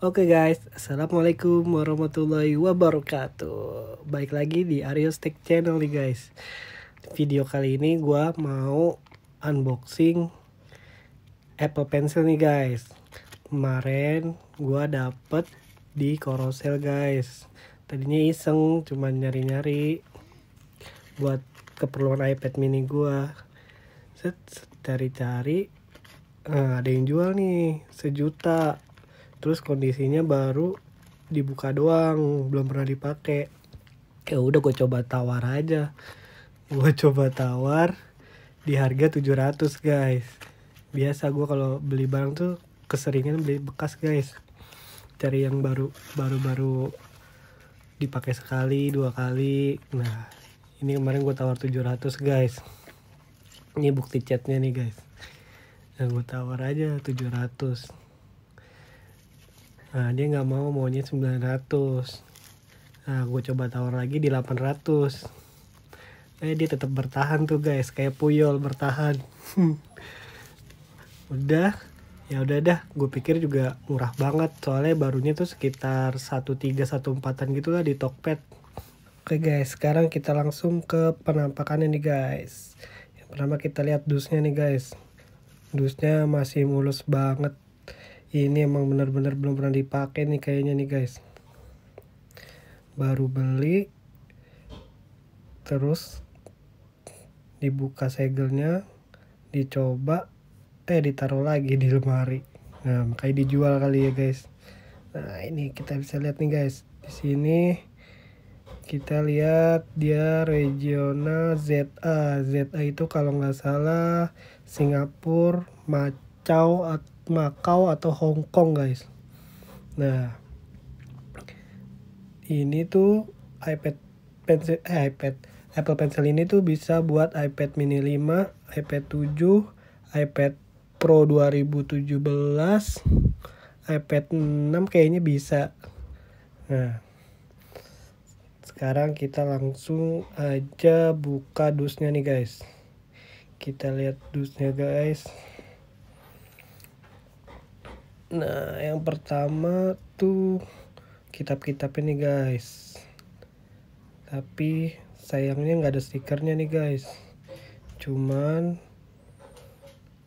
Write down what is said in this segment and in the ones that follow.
Oke okay guys, Assalamualaikum warahmatullahi wabarakatuh Baik lagi di Aryo Tech Channel nih guys Video kali ini gue mau unboxing Apple Pencil nih guys Kemarin gue dapet di Corosel guys Tadinya iseng, cuman nyari-nyari Buat keperluan iPad mini gue Set, set cari-cari nah, Ada yang jual nih, sejuta terus kondisinya baru dibuka doang belum pernah dipakai ya udah gue coba tawar aja gue coba tawar di harga 700 guys biasa gue kalau beli barang tuh keseringan beli bekas guys cari yang baru baru baru dipakai sekali dua kali nah ini kemarin gue tawar 700 guys ini bukti chatnya nih guys yang nah, gue tawar aja 700 nah dia nggak mau maunya 900 nah gue coba tawar lagi di 800 eh dia tetap bertahan tuh guys kayak puyol bertahan udah ya udah dah gue pikir juga murah banget soalnya barunya tuh sekitar 1314an gitu lah di Tokped oke guys sekarang kita langsung ke penampakannya nih guys yang pertama kita lihat dusnya nih guys dusnya masih mulus banget ini emang bener-bener belum pernah dipakai nih kayaknya nih guys baru beli terus dibuka segelnya dicoba eh ditaruh lagi di lemari nah makanya dijual kali ya guys nah ini kita bisa lihat nih guys di sini kita lihat dia regional ZA ZA itu kalau nggak salah Singapura Macau atau Macau atau Hong Kong guys nah ini tuh iPad pencil eh iPad Apple Pencil ini tuh bisa buat iPad mini 5, iPad 7, iPad Pro 2017, iPad 6 kayaknya bisa. Nah. Sekarang kita langsung aja buka dusnya nih guys. Kita lihat dusnya guys. Nah, yang pertama tuh kitab kitab ini guys. Tapi sayangnya nggak ada stikernya nih guys. Cuman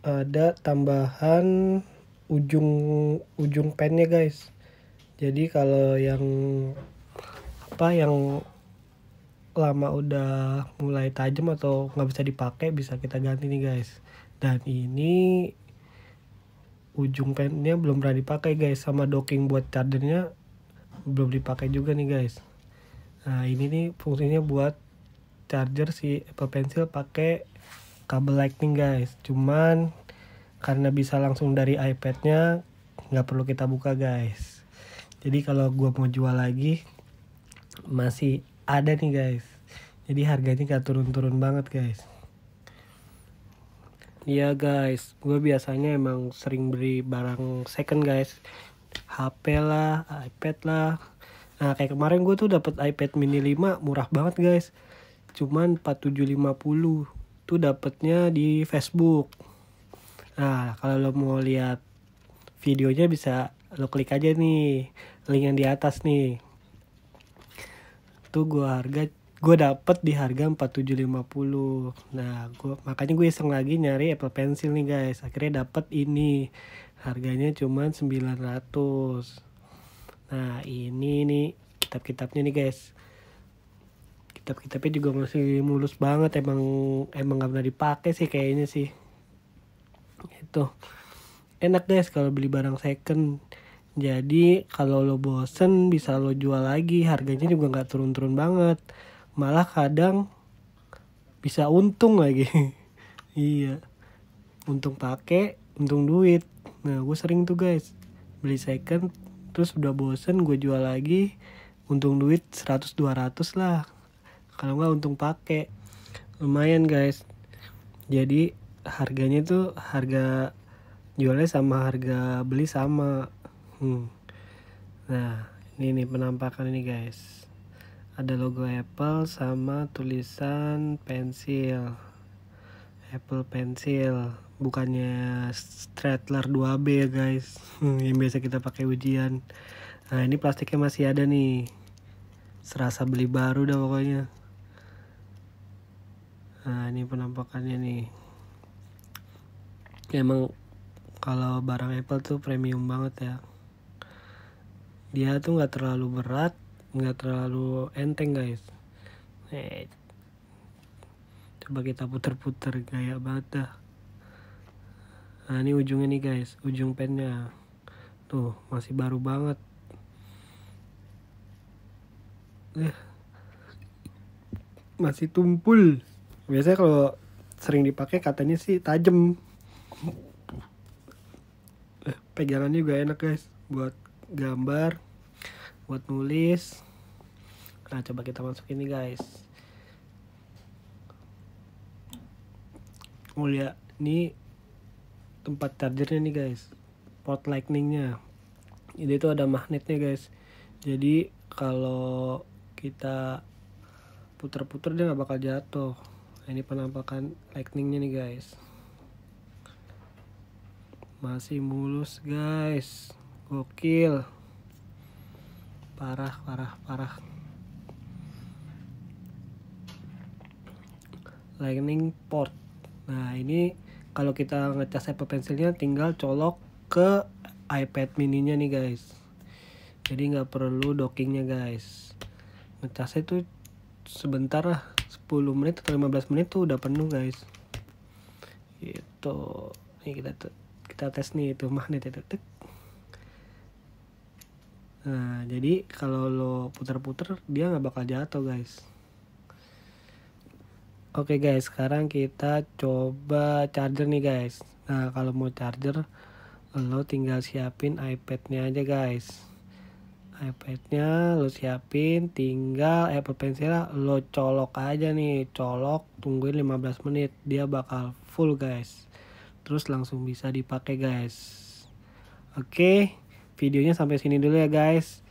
ada tambahan ujung ujung pennya guys. Jadi kalau yang apa yang lama udah mulai tajam atau nggak bisa dipakai bisa kita ganti nih guys. Dan ini ujung pennya belum pernah dipakai guys sama docking buat chargernya belum dipakai juga nih guys nah ini nih fungsinya buat charger si Apple Pencil pakai kabel lightning guys cuman karena bisa langsung dari iPadnya nggak perlu kita buka guys jadi kalau gua mau jual lagi masih ada nih guys jadi harganya nggak turun-turun banget guys Iya guys, gue biasanya emang sering beli barang second guys HP lah, iPad lah Nah kayak kemarin gue tuh dapat iPad mini 5 murah banget guys Cuman 4750 Tuh dapetnya di Facebook Nah kalau lo mau lihat videonya bisa lo klik aja nih Link yang di atas nih Tuh gue harga gue dapet di harga 4750 nah gua, makanya gue iseng lagi nyari Apple Pencil nih guys akhirnya dapet ini harganya cuma 900 nah ini nih kitab-kitabnya nih guys kitab-kitabnya juga masih mulus banget emang emang gak pernah dipakai sih kayaknya sih itu enak guys kalau beli barang second jadi kalau lo bosen bisa lo jual lagi harganya juga nggak turun-turun banget malah kadang bisa untung lagi iya untung pakai untung duit nah gue sering tuh guys beli second terus udah bosen gue jual lagi untung duit 100 200 lah kalau nggak untung pakai lumayan guys jadi harganya tuh harga jualnya sama harga beli sama hmm. nah ini nih penampakan ini guys ada logo Apple sama tulisan pensil Apple pensil bukannya Stradler 2B ya guys yang biasa kita pakai ujian nah ini plastiknya masih ada nih serasa beli baru dah pokoknya nah ini penampakannya nih emang kalau barang Apple tuh premium banget ya dia tuh nggak terlalu berat nggak terlalu enteng guys eh, coba kita putar-putar gaya bata nah ini ujungnya nih guys ujung pennya tuh masih baru banget eh, masih tumpul biasanya kalau sering dipakai katanya sih tajem, eh, pegangannya juga enak guys buat gambar buat nulis nah coba kita masuk ini guys oh ini tempat chargernya nih guys port lightningnya Ini tuh ada magnetnya guys jadi kalau kita puter-puter dia nggak bakal jatuh nah, ini penampakan lightningnya nih guys masih mulus guys gokil parah parah parah lightning port nah ini kalau kita ngecas Apple Pencilnya tinggal colok ke iPad mininya nih guys jadi nggak perlu dockingnya guys ngecasnya itu sebentar lah 10 menit atau 15 menit tuh udah penuh guys itu nih kita kita tes nih itu magnet itu tek Nah, jadi kalau lo puter-puter dia nggak bakal jatuh, guys. Oke, okay, guys, sekarang kita coba charger nih, guys. Nah, kalau mau charger lo tinggal siapin iPad-nya aja, guys. iPad-nya lo siapin, tinggal eh, Apple Pencil lo colok aja nih, colok, tungguin 15 menit, dia bakal full, guys. Terus langsung bisa dipakai, guys. Oke. Okay videonya sampai sini dulu ya guys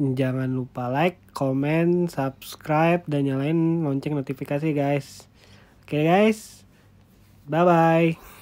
jangan lupa like, comment, subscribe, dan nyalain lonceng notifikasi guys. Oke okay guys, bye-bye.